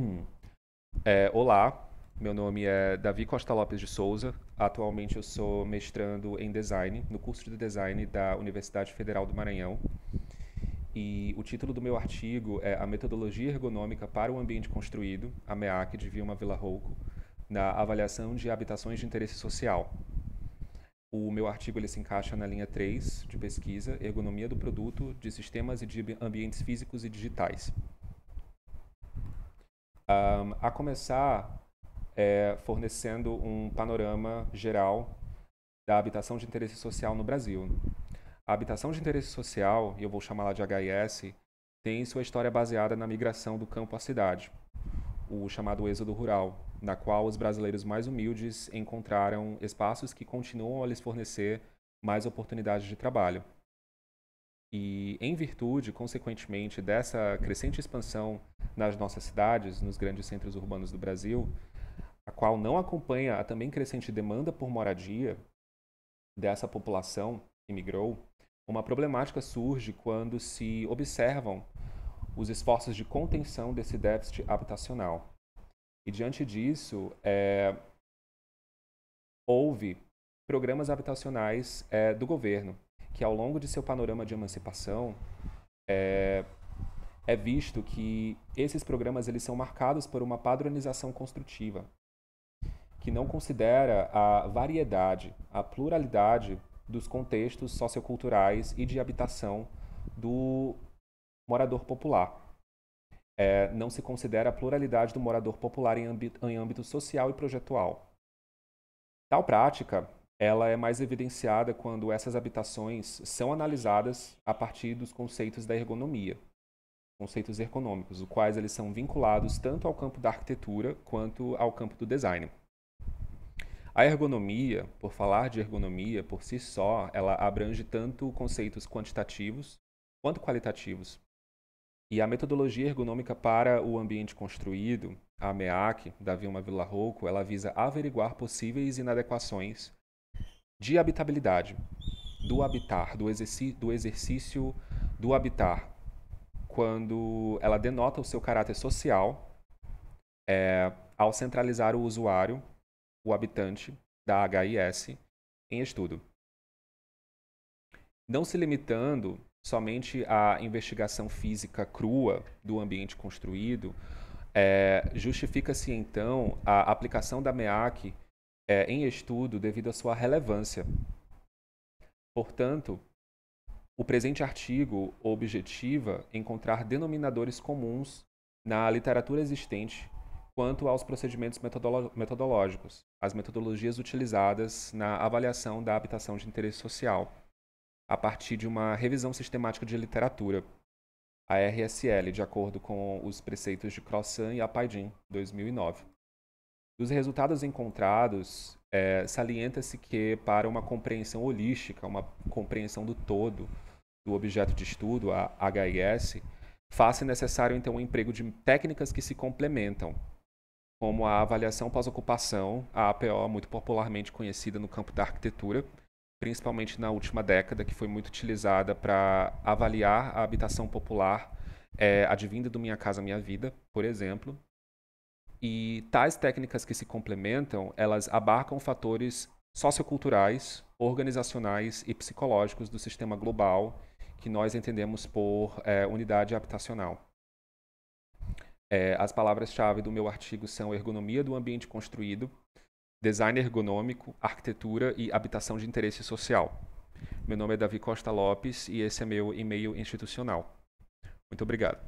Hum. É, olá, meu nome é Davi Costa Lopes de Souza. Atualmente eu sou mestrando em design, no curso de design da Universidade Federal do Maranhão. E o título do meu artigo é A Metodologia Ergonômica para o Ambiente Construído, a MEAC de Vilma Vila Rouco, na avaliação de habitações de interesse social. O meu artigo ele se encaixa na linha 3 de pesquisa, Ergonomia do Produto, de Sistemas e de Ambientes Físicos e Digitais. Um, a começar é, fornecendo um panorama geral da habitação de interesse social no Brasil. A habitação de interesse social, e eu vou chamá-la de HIS, tem sua história baseada na migração do campo à cidade, o chamado êxodo rural, na qual os brasileiros mais humildes encontraram espaços que continuam a lhes fornecer mais oportunidades de trabalho. E em virtude, consequentemente, dessa crescente expansão nas nossas cidades, nos grandes centros urbanos do Brasil, a qual não acompanha a também crescente demanda por moradia dessa população que migrou, uma problemática surge quando se observam os esforços de contenção desse déficit habitacional. E diante disso, é, houve programas habitacionais é, do governo, que ao longo de seu panorama de emancipação é, é visto que esses programas eles são marcados por uma padronização construtiva que não considera a variedade, a pluralidade dos contextos socioculturais e de habitação do morador popular. É, não se considera a pluralidade do morador popular em âmbito, em âmbito social e projetual. Tal prática ela é mais evidenciada quando essas habitações são analisadas a partir dos conceitos da ergonomia, conceitos ergonômicos, os quais eles são vinculados tanto ao campo da arquitetura quanto ao campo do design. A ergonomia, por falar de ergonomia por si só, ela abrange tanto conceitos quantitativos quanto qualitativos. E a metodologia ergonômica para o ambiente construído, a MEAC, da Vilma Villarroco, ela visa averiguar possíveis inadequações de habitabilidade, do habitar, do, exerci, do exercício do habitar, quando ela denota o seu caráter social é, ao centralizar o usuário, o habitante da HIS em estudo. Não se limitando somente à investigação física crua do ambiente construído, é, justifica-se então a aplicação da MEAC é, em estudo devido à sua relevância. Portanto, o presente artigo objetiva encontrar denominadores comuns na literatura existente quanto aos procedimentos metodológicos, as metodologias utilizadas na avaliação da habitação de interesse social, a partir de uma revisão sistemática de literatura, a RSL, de acordo com os preceitos de Crossan e Apaidin 2009. Dos resultados encontrados, é, salienta-se que, para uma compreensão holística, uma compreensão do todo do objeto de estudo, a HIS, faz-se necessário, então, o emprego de técnicas que se complementam, como a avaliação pós-ocupação, a APO, muito popularmente conhecida no campo da arquitetura, principalmente na última década, que foi muito utilizada para avaliar a habitação popular, é, advinda do Minha Casa Minha Vida, por exemplo, e tais técnicas que se complementam, elas abarcam fatores socioculturais, organizacionais e psicológicos do sistema global que nós entendemos por é, unidade habitacional. É, as palavras-chave do meu artigo são ergonomia do ambiente construído, design ergonômico, arquitetura e habitação de interesse social. Meu nome é Davi Costa Lopes e esse é meu e-mail institucional. Muito obrigado.